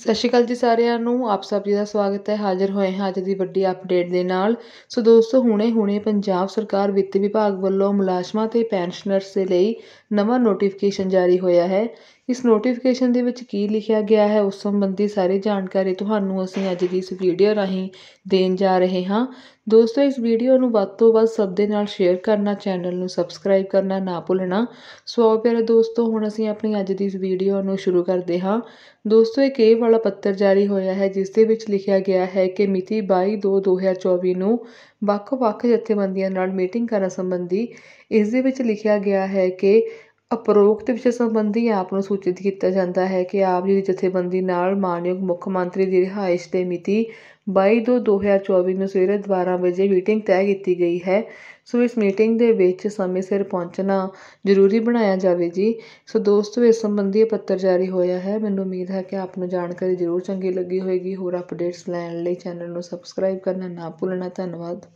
ਸਤਿ ਸ਼੍ਰੀ ਅਕਾਲ ਜੀ ਸਾਰਿਆਂ ਨੂੰ ਆਪ ਸਭ ਜੀ ਦਾ ਸਵਾਗਤ ਹੈ ਹਾਜ਼ਰ ਹੋਏ ਹਾਂ ਅੱਜ ਦੀ ਵੱਡੀ ਅਪਡੇਟ ਦੇ ਨਾਲ ਸੋ ਦੋਸਤੋ ਹੁਣੇ-ਹੁਣੇ ਪੰਜਾਬ ਸਰਕਾਰ ਵਿੱਤ ਵਿਭਾਗ ਵੱਲੋਂ ਮੁਲਾਜ਼ਮਾਂ ਤੇ ਪੈਨਸ਼ਨਰਸ ਦੇ ਲਈ ਨਵਾਂ ਨੋਟੀਫਿਕੇਸ਼ਨ ਜਾਰੀ ਹੋਇਆ ਹੈ ਇਸ ਨੋਟੀਫਿਕੇਸ਼ਨ ਦੇ ਵਿੱਚ ਕੀ ਲਿਖਿਆ ਗਿਆ ਹੈ ਉਸ ਸੰਬੰਧੀ ਸਾਰੀ ਜਾਣਕਾਰੀ ਤੁਹਾਨੂੰ ਅਸੀਂ ਅੱਜ ਦੀ ਇਸ ਵੀਡੀਓ ਰਾਹੀਂ ਦੇਣ ਜਾ ਰਹੇ ਹਾਂ ਦੋਸਤੋ ਇਸ ਵੀਡੀਓ ਨੂੰ ਵੱਧ ਤੋਂ ਵੱਧ ਸਭ ਦੇ ਨਾਲ ਸ਼ੇਅਰ ਕਰਨਾ ਚੈਨਲ ਨੂੰ ਸਬਸਕ੍ਰਾਈਬ ਕਰਨਾ ਨਾ ਭੁੱਲਣਾ ਸੋ ਪਿਆਰੇ ਦੋਸਤੋ ਹੁਣ ਅਸੀਂ ਆਪਣੀ ਅੱਜ ਦੀ ਇਸ ਵੀਡੀਓ ਨੂੰ ਸ਼ੁਰੂ ਕਰਦੇ ਹਾਂ ਦੋਸਤੋ ਇੱਕ ਇਹ ਵਾਲਾ ਪੱਤਰ ਜਾਰੀ ਹੋਇਆ ਹੈ ਜਿਸ ਦੇ ਵਿੱਚ ਲਿਖਿਆ ਗਿਆ ਹੈ ਕਿ ਮਿਤੀ ਬਾਈ ਦੋ ਦੋ ਹਜ਼ਾਰ ਚੌਵੀ ਨੂੰ ਵੱਖ ਵੱਖ ਜਥੇਬੰਦੀਆਂ ਨਾਲ ਮੀਟਿੰਗ ਕਰਨ ਸੰਬੰਧੀ ਇਸ ਦੇ ਵਿੱਚ ਲਿਖਿਆ ਗਿਆ ਹੈ ਕਿ ਉਪਰੋਕਤ ਵਿਸ਼ੇ ਸੰਬੰਧੀ ਆਪ ਨੂੰ ਸੂਚਿਤ ਕੀਤਾ ਜਾਂਦਾ ਹੈ ਕਿ ਆਪ ਜੀ ਦੀ ਜਥੇਬੰਦੀ ਨਾਲ ਮਾਨਯੋਗ ਮੁੱਖ ਮੰਤਰੀ ਦੀ ਰਿਹਾਇਸ਼ ਦੇ ਮਿਤੀ 22 ਦੋ 2024 ਨੂੰ ਸਵੇਰੇ 12 ਵਜੇ ਮੀਟਿੰਗ ਤੈਅ ਕੀਤੀ ਗਈ ਹੈ ਸੋ ਇਸ ਮੀਟਿੰਗ ਦੇ ਵਿੱਚ ਸਮੇਂ ਸਿਰ ਪਹੁੰਚਣਾ ਜ਼ਰੂਰੀ ਬਣਾਇਆ ਜਾਵੇ ਜੀ ਸੋ ਦੋਸਤੋ ਇਸ ਸੰਬੰਧੀ ਪੱਤਰ ਜਾਰੀ ਹੋਇਆ ਹੈ ਮੈਨੂੰ ਉਮੀਦ ਹੈ ਕਿ ਆਪ ਨੂੰ ਜਾਣਕਾਰੀ ਜ਼ਰੂਰ ਚੰਗੀ ਲੱਗੀ ਹੋਵੇਗੀ ਹੋਰ ਅਪਡੇਟਸ ਲੈਣ ਲਈ ਚੈਨਲ ਨੂੰ ਸਬਸਕ੍ਰਾਈਬ ਕਰਨਾ ਨਾ ਭੁੱਲਣਾ ਧੰਨਵਾਦ